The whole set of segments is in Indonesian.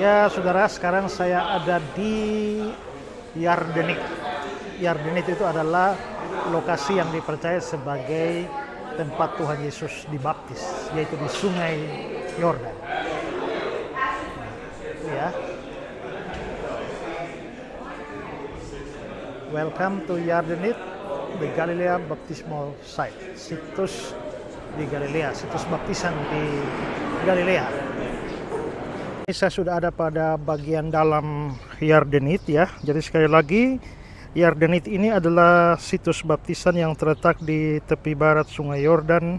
Ya, saudara, sekarang saya ada di Yardenit. Yardenit itu adalah lokasi yang dipercaya sebagai tempat Tuhan Yesus dibaptis, yaitu di Sungai Yordan. ya. Welcome to Yardenit, the Galilea Baptismal Site, situs di Galilea, situs baptisan di Galilea. Ini saya sudah ada pada bagian dalam Yardenit ya. Jadi sekali lagi Yardenit ini adalah situs baptisan yang terletak di tepi barat Sungai Yordan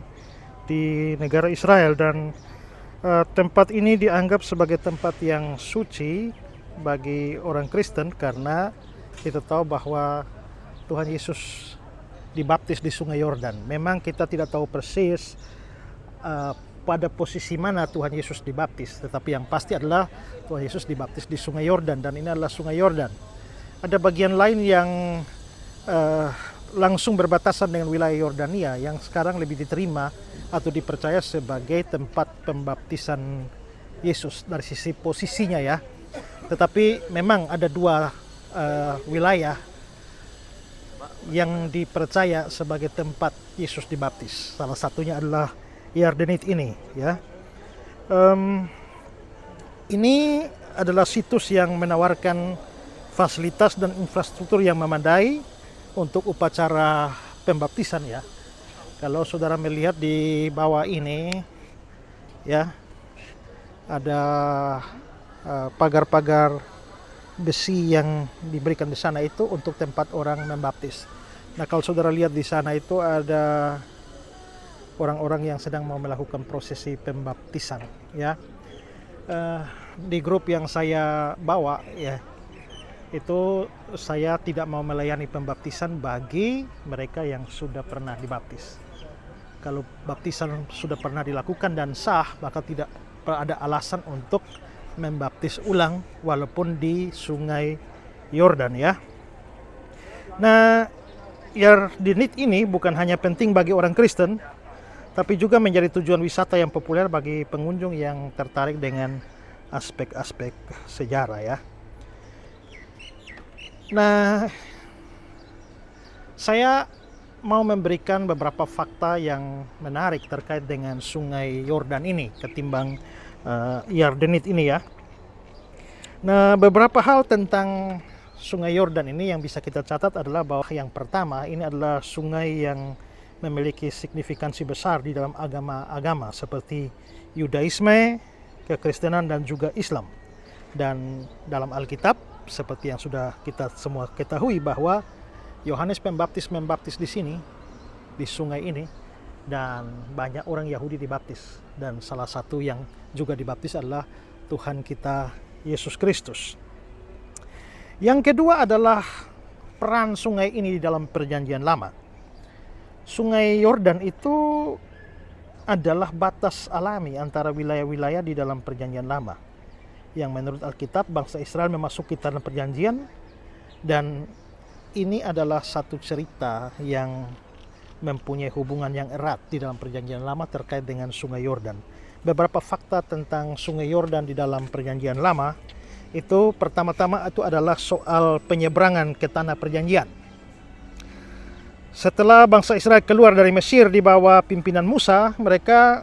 di negara Israel dan uh, tempat ini dianggap sebagai tempat yang suci bagi orang Kristen karena kita tahu bahwa Tuhan Yesus dibaptis di Sungai Yordan. Memang kita tidak tahu persis uh, pada posisi mana Tuhan Yesus dibaptis, tetapi yang pasti adalah Tuhan Yesus dibaptis di Sungai Yordan dan ini adalah Sungai Yordan. Ada bagian lain yang uh, langsung berbatasan dengan wilayah Yordania yang sekarang lebih diterima atau dipercaya sebagai tempat pembaptisan Yesus dari sisi posisinya ya. Tetapi memang ada dua uh, wilayah yang dipercaya sebagai tempat Yesus dibaptis. Salah satunya adalah Yardenit ini ya. Um, ini adalah situs yang menawarkan fasilitas dan infrastruktur yang memadai untuk upacara pembaptisan ya. Kalau saudara melihat di bawah ini ya ada eh, pagar-pagar uh, pagar -pagar besi yang diberikan di sana itu untuk tempat orang membaptis. Nah, kalau saudara lihat di sana itu ada orang-orang yang sedang mau melakukan prosesi pembaptisan ya uh, di grup yang saya bawa ya itu saya tidak mau melayani pembaptisan bagi mereka yang sudah pernah dibaptis. Kalau baptisan sudah pernah dilakukan dan sah, maka tidak ada alasan untuk membaptis ulang walaupun di sungai Yordan ya. Nah, Yardinit ini bukan hanya penting bagi orang Kristen, tapi juga menjadi tujuan wisata yang populer bagi pengunjung yang tertarik dengan aspek-aspek sejarah ya. Nah, saya mau memberikan beberapa fakta yang menarik terkait dengan Sungai Yordan ini ketimbang uh, Yardenit ini ya. Nah, beberapa hal tentang Sungai Yordan ini yang bisa kita catat adalah bahwa yang pertama ini adalah sungai yang memiliki signifikansi besar di dalam agama-agama seperti Yudaisme, kekristenan dan juga Islam. Dan dalam Alkitab seperti yang sudah kita semua ketahui bahwa Yohanes Pembaptis membaptis di sini di sungai ini dan banyak orang Yahudi dibaptis dan salah satu yang juga dibaptis adalah Tuhan kita Yesus Kristus. Yang kedua adalah peran sungai ini di dalam perjanjian lama. Sungai Yordan itu adalah batas alami antara wilayah-wilayah di dalam perjanjian lama yang menurut Alkitab bangsa Israel memasuki tanah perjanjian dan ini adalah satu cerita yang mempunyai hubungan yang erat di dalam perjanjian lama terkait dengan sungai Yordan. Beberapa fakta tentang sungai Yordan di dalam perjanjian lama itu pertama-tama itu adalah soal penyeberangan ke tanah perjanjian setelah bangsa Israel keluar dari Mesir di bawah pimpinan Musa, mereka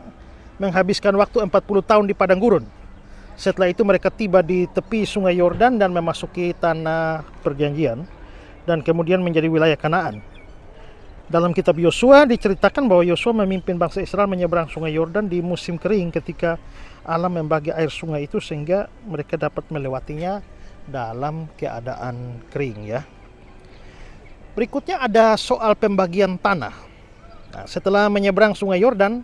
menghabiskan waktu 40 tahun di padang gurun. Setelah itu mereka tiba di tepi sungai Yordan dan memasuki tanah perjanjian dan kemudian menjadi wilayah Kanaan. Dalam kitab Yosua diceritakan bahwa Yosua memimpin bangsa Israel menyeberang sungai Yordan di musim kering ketika alam membagi air sungai itu sehingga mereka dapat melewatinya dalam keadaan kering ya. Berikutnya ada soal pembagian tanah. Nah, setelah menyeberang Sungai Yordan,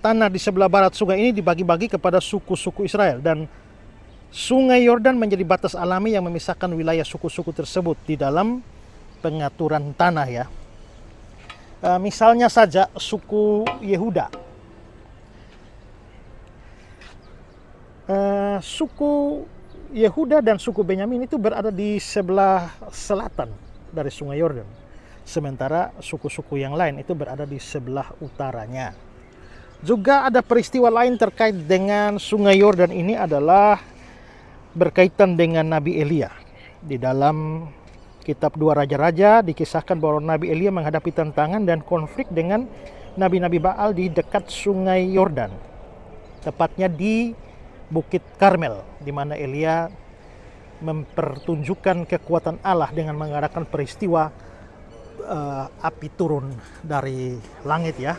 tanah di sebelah barat sungai ini dibagi-bagi kepada suku-suku Israel dan Sungai Yordan menjadi batas alami yang memisahkan wilayah suku-suku tersebut di dalam pengaturan tanah ya. E, misalnya saja suku Yehuda. E, suku Yehuda dan suku Benyamin itu berada di sebelah selatan dari Sungai Yordan. Sementara suku-suku yang lain itu berada di sebelah utaranya. Juga ada peristiwa lain terkait dengan Sungai Yordan ini adalah berkaitan dengan Nabi Elia. Di dalam kitab Dua Raja-Raja dikisahkan bahwa Nabi Elia menghadapi tantangan dan konflik dengan nabi-nabi Baal di dekat Sungai Yordan. Tepatnya di Bukit Karmel di mana Elia mempertunjukkan kekuatan Allah dengan mengadakan peristiwa uh, api turun dari langit ya.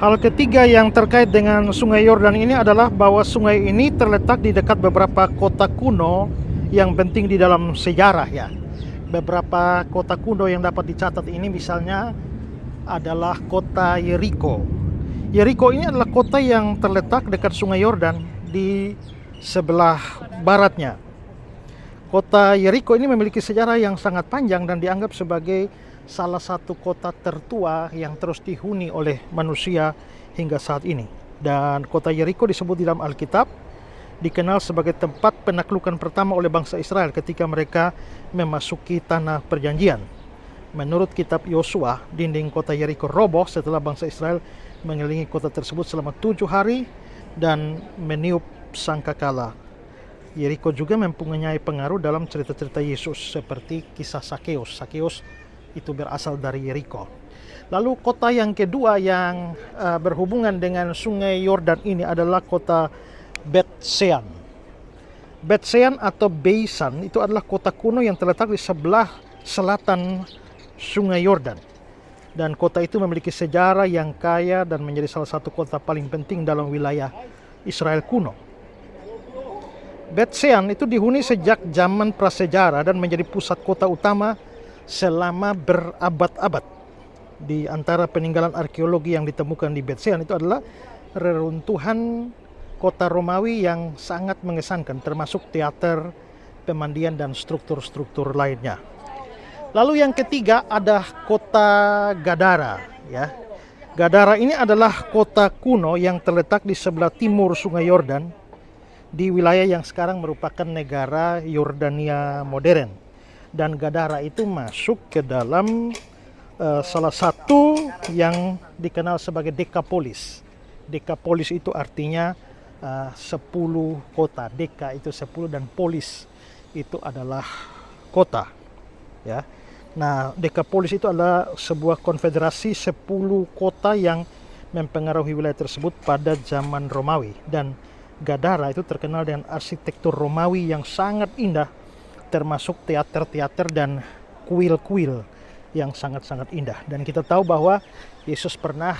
Hal ketiga yang terkait dengan Sungai Yordan ini adalah bahwa sungai ini terletak di dekat beberapa kota kuno yang penting di dalam sejarah ya. Beberapa kota kuno yang dapat dicatat ini misalnya adalah kota Yeriko. Yeriko ini adalah kota yang terletak dekat Sungai Yordan di sebelah baratnya. Kota Yeriko ini memiliki sejarah yang sangat panjang dan dianggap sebagai salah satu kota tertua yang terus dihuni oleh manusia hingga saat ini. Dan kota Yeriko disebut di dalam Alkitab dikenal sebagai tempat penaklukan pertama oleh bangsa Israel ketika mereka memasuki tanah perjanjian. Menurut kitab Yosua, dinding kota Yeriko roboh setelah bangsa Israel mengelilingi kota tersebut selama tujuh hari dan meniup sangkakala. Yeriko juga mempunyai pengaruh dalam cerita-cerita Yesus seperti kisah Sakeus. Sakeus itu berasal dari Yeriko. Lalu kota yang kedua yang uh, berhubungan dengan Sungai Yordan ini adalah kota Betsean. Betsean atau Beisan itu adalah kota kuno yang terletak di sebelah selatan Sungai Yordan. Dan kota itu memiliki sejarah yang kaya dan menjadi salah satu kota paling penting dalam wilayah Israel kuno. Betsean itu dihuni sejak zaman prasejarah dan menjadi pusat kota utama selama berabad-abad. Di antara peninggalan arkeologi yang ditemukan di Betsean itu adalah reruntuhan kota Romawi yang sangat mengesankan termasuk teater, pemandian dan struktur-struktur lainnya. Lalu yang ketiga ada kota Gadara ya. Gadara ini adalah kota kuno yang terletak di sebelah timur Sungai Yordan di wilayah yang sekarang merupakan negara Yordania modern. Dan Gadara itu masuk ke dalam uh, salah satu yang dikenal sebagai Dekapolis. Dekapolis itu artinya eh, uh, 10 kota. Deka itu 10 dan polis itu adalah kota. Ya. Nah, Dekapolis itu adalah sebuah konfederasi 10 kota yang mempengaruhi wilayah tersebut pada zaman Romawi dan Gadara itu terkenal dengan arsitektur Romawi yang sangat indah, termasuk teater-teater dan kuil-kuil yang sangat-sangat indah. Dan kita tahu bahwa Yesus pernah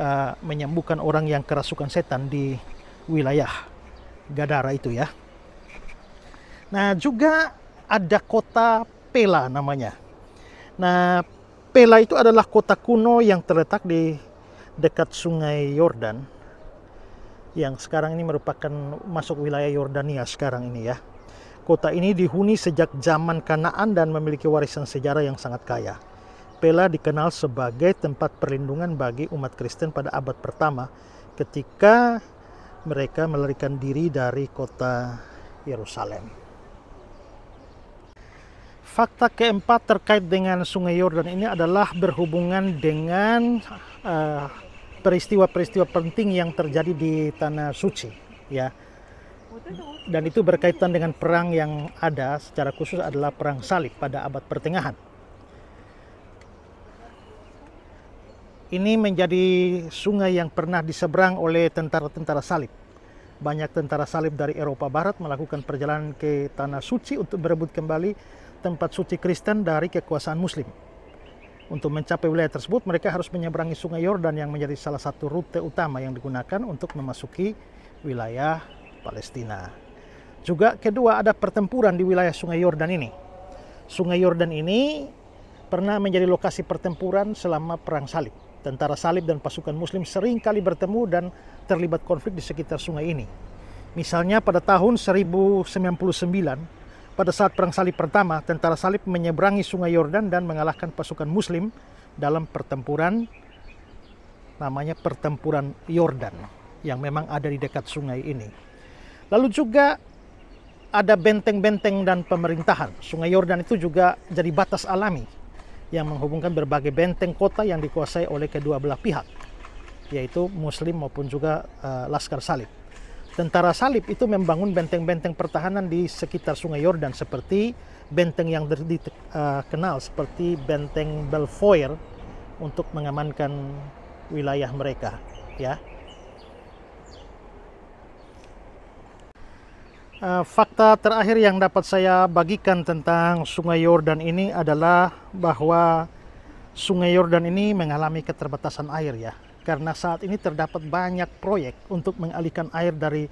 uh, menyembuhkan orang yang kerasukan setan di wilayah Gadara itu ya. Nah juga ada kota Pela namanya. Nah Pela itu adalah kota kuno yang terletak di dekat sungai Yordan yang sekarang ini merupakan masuk wilayah Yordania sekarang ini ya. Kota ini dihuni sejak zaman Kanaan dan memiliki warisan sejarah yang sangat kaya. Pela dikenal sebagai tempat perlindungan bagi umat Kristen pada abad pertama ketika mereka melarikan diri dari kota Yerusalem. Fakta keempat terkait dengan Sungai Yordan ini adalah berhubungan dengan uh, peristiwa-peristiwa penting yang terjadi di tanah suci ya dan itu berkaitan dengan perang yang ada secara khusus adalah perang salib pada abad pertengahan ini menjadi sungai yang pernah diseberang oleh tentara-tentara salib banyak tentara salib dari Eropa Barat melakukan perjalanan ke tanah suci untuk berebut kembali tempat suci Kristen dari kekuasaan Muslim. Untuk mencapai wilayah tersebut, mereka harus menyeberangi Sungai Yordan yang menjadi salah satu rute utama yang digunakan untuk memasuki wilayah Palestina. Juga kedua ada pertempuran di wilayah Sungai Yordan ini. Sungai Yordan ini pernah menjadi lokasi pertempuran selama perang salib. Tentara salib dan pasukan muslim sering kali bertemu dan terlibat konflik di sekitar sungai ini. Misalnya pada tahun 1099 pada saat Perang Salib pertama, tentara salib menyeberangi sungai Yordan dan mengalahkan pasukan muslim dalam pertempuran namanya pertempuran Yordan yang memang ada di dekat sungai ini. Lalu juga ada benteng-benteng dan pemerintahan. Sungai Yordan itu juga jadi batas alami yang menghubungkan berbagai benteng kota yang dikuasai oleh kedua belah pihak, yaitu Muslim maupun juga uh, Laskar Salib. Tentara salib itu membangun benteng-benteng pertahanan di sekitar Sungai Yordan seperti benteng yang dikenal eh, seperti benteng Belvoir untuk mengamankan wilayah mereka, ya. Eh, fakta terakhir yang dapat saya bagikan tentang Sungai Yordan ini adalah bahwa Sungai Yordan ini mengalami keterbatasan air ya karena saat ini terdapat banyak proyek untuk mengalihkan air dari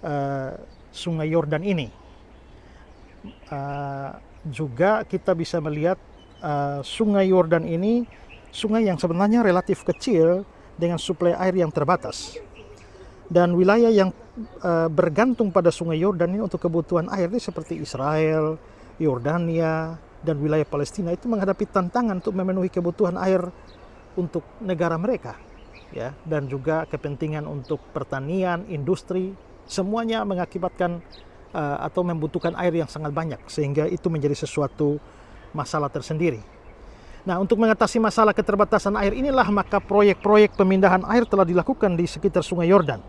uh, Sungai Yordan ini. Uh, juga kita bisa melihat uh, Sungai Yordan ini sungai yang sebenarnya relatif kecil dengan suplai air yang terbatas. Dan wilayah yang uh, bergantung pada Sungai Yordan ini untuk kebutuhan air ini seperti Israel, Yordania, dan wilayah Palestina itu menghadapi tantangan untuk memenuhi kebutuhan air untuk negara mereka ya dan juga kepentingan untuk pertanian, industri, semuanya mengakibatkan uh, atau membutuhkan air yang sangat banyak sehingga itu menjadi sesuatu masalah tersendiri. Nah, untuk mengatasi masalah keterbatasan air inilah maka proyek-proyek pemindahan air telah dilakukan di sekitar Sungai Yordan.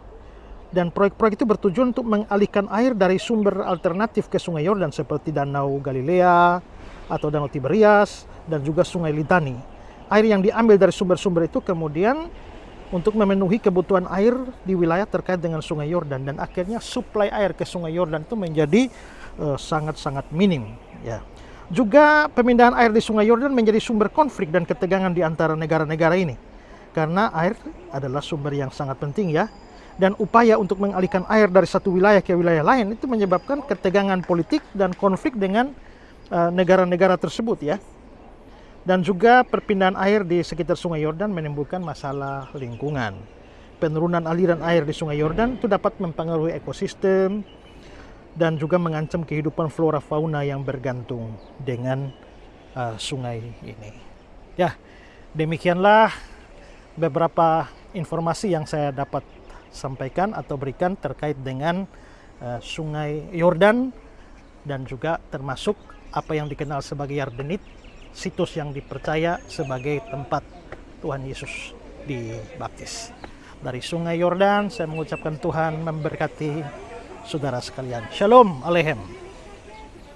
Dan proyek-proyek itu bertujuan untuk mengalihkan air dari sumber alternatif ke Sungai Yordan seperti Danau Galilea atau Danau Tiberias dan juga Sungai Litani. Air yang diambil dari sumber-sumber itu kemudian untuk memenuhi kebutuhan air di wilayah terkait dengan Sungai Yordan dan akhirnya suplai air ke Sungai Yordan itu menjadi eh, sangat-sangat uh, minim ya. Juga pemindahan air di Sungai Yordan menjadi sumber konflik dan ketegangan di antara negara-negara ini. Karena air adalah sumber yang sangat penting ya. Dan upaya untuk mengalihkan air dari satu wilayah ke wilayah lain itu menyebabkan ketegangan politik dan konflik dengan eh, negara-negara uh, tersebut ya. Dan juga perpindahan air di sekitar Sungai Yordan menimbulkan masalah lingkungan. Penurunan aliran air di Sungai Yordan itu dapat mempengaruhi ekosistem dan juga mengancam kehidupan flora fauna yang bergantung dengan uh, sungai ini. Ya, demikianlah beberapa informasi yang saya dapat sampaikan atau berikan terkait dengan uh, Sungai Yordan dan juga termasuk apa yang dikenal sebagai Yardenit situs yang dipercaya sebagai tempat Tuhan Yesus dibaptis. Dari Sungai Yordan, saya mengucapkan Tuhan memberkati saudara sekalian. Shalom Alehem.